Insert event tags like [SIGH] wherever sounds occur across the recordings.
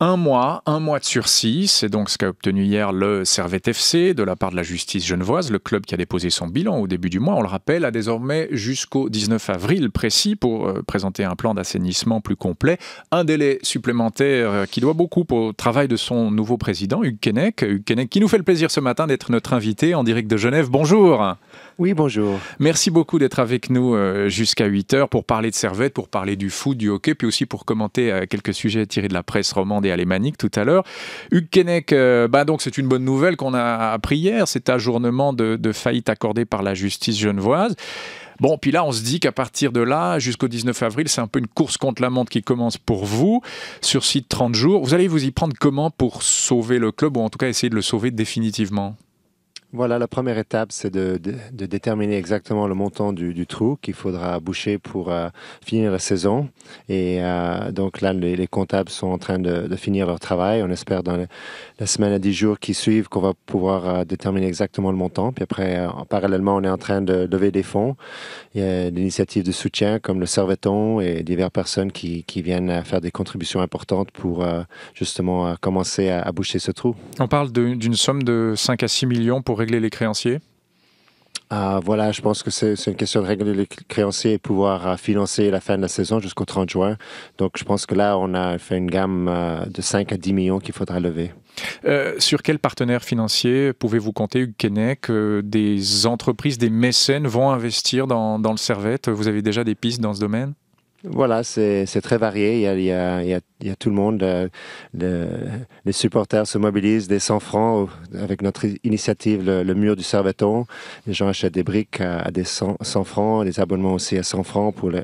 Un mois, un mois de sursis, c'est donc ce qu'a obtenu hier le Servet FC de la part de la justice genevoise, le club qui a déposé son bilan au début du mois, on le rappelle, a désormais jusqu'au 19 avril précis pour euh, présenter un plan d'assainissement plus complet, un délai supplémentaire euh, qui doit beaucoup au travail de son nouveau président, Hugues Kennec, qui nous fait le plaisir ce matin d'être notre invité en direct de Genève. Bonjour. Oui, bonjour. Merci beaucoup d'être avec nous euh, jusqu'à 8 h pour parler de Servette, pour parler du foot, du hockey, puis aussi pour commenter euh, quelques sujets tirés de la presse romande et alémanique tout à l'heure. Hugues Kennec, euh, bah donc c'est une bonne nouvelle qu'on a appris hier, cet ajournement de, de faillite accordé par la justice genevoise. Bon, puis là, on se dit qu'à partir de là, jusqu'au 19 avril, c'est un peu une course contre la montre qui commence pour vous. Sur site 30 jours, vous allez vous y prendre comment pour sauver le club ou en tout cas essayer de le sauver définitivement voilà, la première étape, c'est de, déterminer exactement le montant du, trou qu'il faudra boucher pour euh, finir la saison. Et euh, donc là, les, comptables sont en train de, finir leur travail. On espère dans la semaine à 10 jours qui suivent qu'on va pouvoir euh, déterminer exactement le montant. Puis après, parallèlement, on est en train de lever des fonds. Il y a des initiatives de soutien comme le Serveton et diverses personnes qui, viennent faire des contributions importantes pour justement commencer à, à boucher ce trou. On parle d'une somme de 5 à 6 millions pour régler les créanciers ah, voilà, je pense que c'est une question de régler les créanciers et pouvoir euh, financer la fin de la saison jusqu'au 30 juin. Donc, je pense que là, on a fait une gamme euh, de 5 à 10 millions qu'il faudra lever. Euh, sur quel partenaire financier pouvez-vous compter, Hugues Kennec Des entreprises, des mécènes vont investir dans, dans le Servette Vous avez déjà des pistes dans ce domaine voilà, c'est très varié. Il y, a, tout le monde. Euh, les supporters se mobilisent des 100 francs avec notre initiative, le, mur du Serveton. Les gens achètent des briques à, des 100, francs, des abonnements aussi à 100 francs pour les,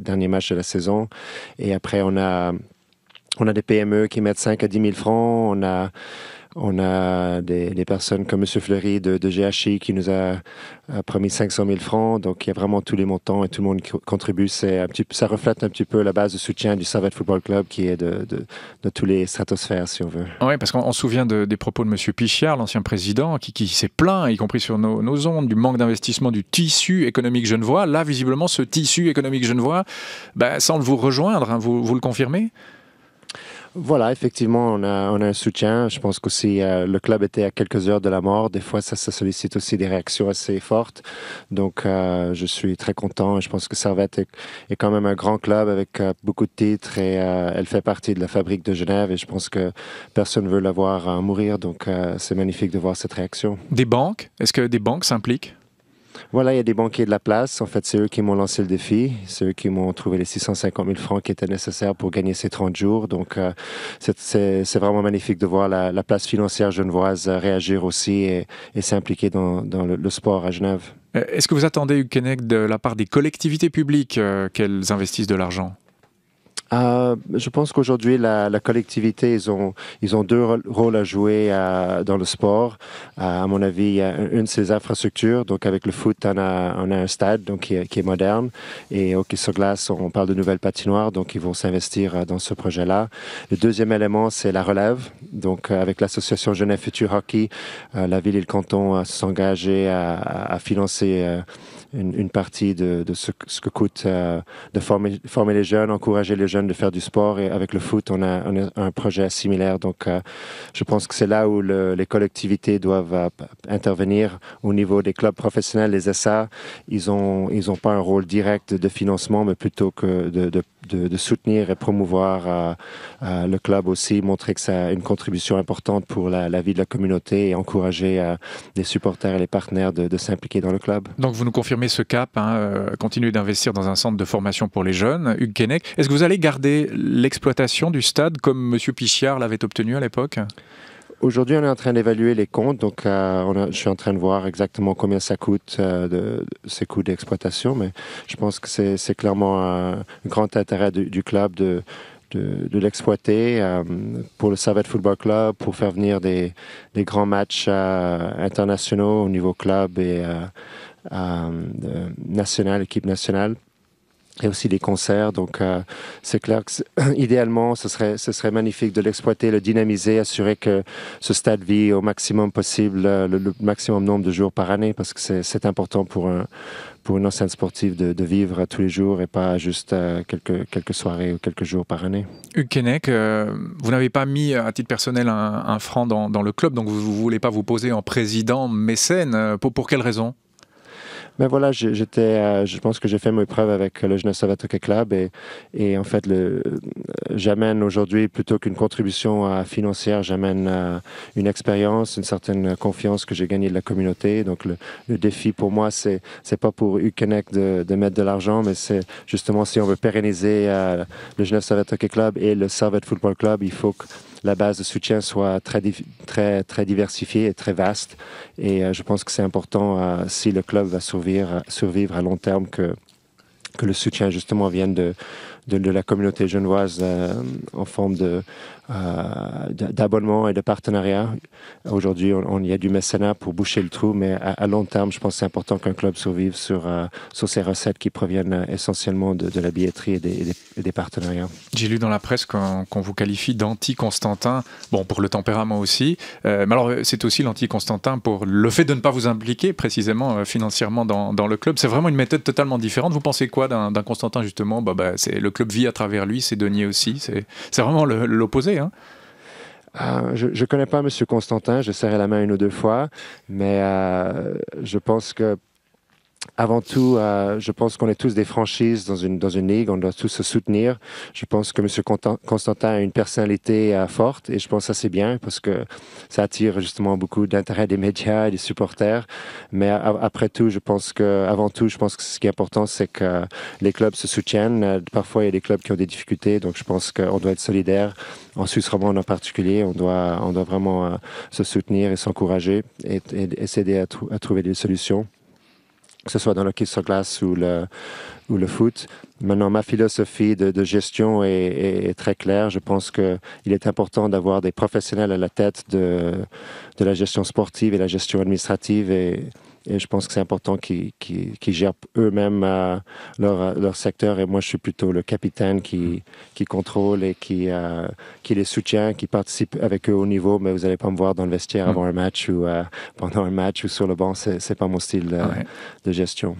derniers matchs de la saison. Et après, on a, des PME qui mettent 5 à 10 000 francs. On a on a des, personnes comme M. Fleury de, GHI qui nous a, promis 500 000 francs. Donc, il y a vraiment tous les montants et tout le monde contribue. ça reflète un petit peu la base de soutien du Servette Football Club qui est de, tous les stratosphères, si on veut. Oui, parce qu'on se souvient des propos de M. Pichard, l'ancien président, qui, s'est plaint, y compris sur nos, ondes, du manque d'investissement du tissu économique genevois. Là, visiblement, ce tissu économique genevois bah, semble vous rejoindre. Hein. vous le confirmez voilà, effectivement, on a, un soutien. Je pense qu'aussi euh, le club était à quelques heures de la mort. Des fois, ça, sollicite aussi des réactions assez fortes. Donc, euh, je suis très content. Je pense que Servette est, quand même un grand club avec euh, beaucoup de titres et elle fait partie de la fabrique de Genève. Et je pense que personne ne veut la voir mourir. Donc, c'est magnifique de voir cette réaction. Des banques Est-ce que des banques s'impliquent voilà, il y a des banquiers de la place. En fait, c'est eux qui m'ont lancé le défi. C'est eux qui m'ont trouvé les 650 000 francs qui étaient nécessaires pour gagner ces 30 jours. Donc, euh, c'est vraiment magnifique de voir la, place financière genevoise euh, réagir aussi et, s'impliquer dans, le, sport à Genève. Euh, est-ce que vous attendez, Hugues de la part des collectivités publiques qu'elles investissent de l'argent je pense qu'aujourd'hui, la, collectivité, ils ont, ils ont deux rôles à jouer euh, dans le sport. Euh, à mon avis, une, c'est les infrastructures. Donc, avec le foot, on a, on a un stade donc, qui, est, moderne. Et hockey sur glace, on parle de nouvelles patinoires. Donc, ils vont s'investir euh, dans ce projet-là. Le deuxième élément, c'est la relève. Donc, avec l'association Genève Futur Hockey, la ville et le canton s'engagent à, à, à, financer une, partie de, de ce, ce que coûte de former, former les jeunes, encourager les jeunes de faire du sport et avec le foot, on a, un projet similaire. Donc, euh, je pense que c'est là où les collectivités doivent euh, intervenir. Au niveau des clubs professionnels, les SA, ils n'ont ils ont pas un rôle direct de financement, mais plutôt que de, soutenir et promouvoir euh, le club aussi, montrer que ça a une contribution importante pour la, vie de la communauté et encourager les supporters et les partenaires de, s'impliquer dans le club. Donc, vous nous confirmez ce cap, hein, continuer d'investir dans un centre de formation pour les jeunes. Hugues Kennec, est-ce que vous allez garder l'exploitation du stade comme M. Pichard l'avait obtenu à l'époque Aujourd'hui, on est en train d'évaluer les comptes, donc euh, je suis en train de voir exactement combien ça coûte euh, ces coûts d'exploitation, mais je pense que c'est clairement un grand intérêt du, club de, de, l'exploiter euh, pour le Savette Football Club, pour faire venir des, grands matchs internationaux au niveau club et national, équipe nationale et aussi des concerts. Donc, euh, c'est clair que [CLEARS THROAT] idéalement, ce serait, ce serait magnifique de l'exploiter, le dynamiser, assurer que ce stade vit au maximum possible, euh, le, maximum nombre de jours par année, parce que c'est important pour, un, pour une enceinte sportive de, vivre tous les jours et pas juste euh, quelques, quelques soirées ou quelques jours par année. Hugues Kennec, vous n'avez pas mis à titre personnel un, franc dans, le club, donc vous ne voulez pas vous poser en président mécène. Pour, pour quelle raison mais ben voilà, j'étais, euh, je pense que j'ai fait mes preuves avec le Jeunesse Hockey Club et, et en fait, j'amène aujourd'hui plutôt qu'une contribution financière, j'amène euh, une expérience, une certaine confiance que j'ai gagnée de la communauté. Donc le, défi pour moi, c'est c'est pas pour UConnect de, de mettre de l'argent, mais c'est justement si on veut pérenniser euh, le jeunesse Servette Hockey Club et le Servette Football Club, il faut que la base de soutien soit très, très, très diversifiée et très vaste. Et je pense que c'est important si le club va survivre survivre, à long terme que, que le soutien justement vienne de, de, la communauté genevoise euh, en forme de, euh, d'abonnement et de partenariat. Aujourd'hui, on, y a du mécénat pour boucher le trou, mais à, long terme, je pense que c'est important qu'un club survive sur, euh, sur ces recettes qui proviennent essentiellement de, la billetterie et des, partenariats. J'ai lu dans la presse qu'on, vous qualifie d'anti-Constantin, bon, pour le tempérament aussi, mais alors c'est aussi l'anti-Constantin pour le fait de ne pas vous impliquer précisément financièrement dans, dans le club. C'est vraiment une méthode totalement différente. Vous pensez quoi d'un Constantin justement bah, bah, C'est le club vit à travers lui, c'est deniers aussi. C'est vraiment l'opposé. Hein. Ah, je ne connais pas M. Constantin, je serrai la main une ou deux fois, mais euh, je pense que avant tout, euh, je pense qu'on est tous des franchises dans une, dans une ligue, on doit tous se soutenir. Je pense que M. Constantin a une personnalité euh, forte et je pense que ça c'est bien parce que ça attire justement beaucoup d'intérêt des médias et des supporters. Mais après tout, je pense que, avant tout, je pense que ce qui est important, c'est que les clubs se soutiennent. Parfois, il y a des clubs qui ont des difficultés, donc je pense qu'on doit être solidaire. En Suisse romande en particulier, on doit, on doit vraiment euh, se soutenir et s'encourager et, essayer et à trouver des solutions que ce soit dans le hockey sur glace ou le, ou le foot. Maintenant, ma philosophie de, de gestion est, est, très claire. Je pense qu'il est important d'avoir des professionnels à la tête de, de la gestion sportive et la gestion administrative. Et et je pense que c'est important qu'ils gèrent eux-mêmes euh, leur, secteur. Et moi, je suis plutôt le capitaine qui, mm. contrôle et euh, qui, les soutient, qui participe avec eux au niveau. Mais vous n'allez pas me voir dans le vestiaire mm. avant un match ou euh, [LAUGHS] pendant un match ou sur le banc. C'est pas mon style ah de gestion.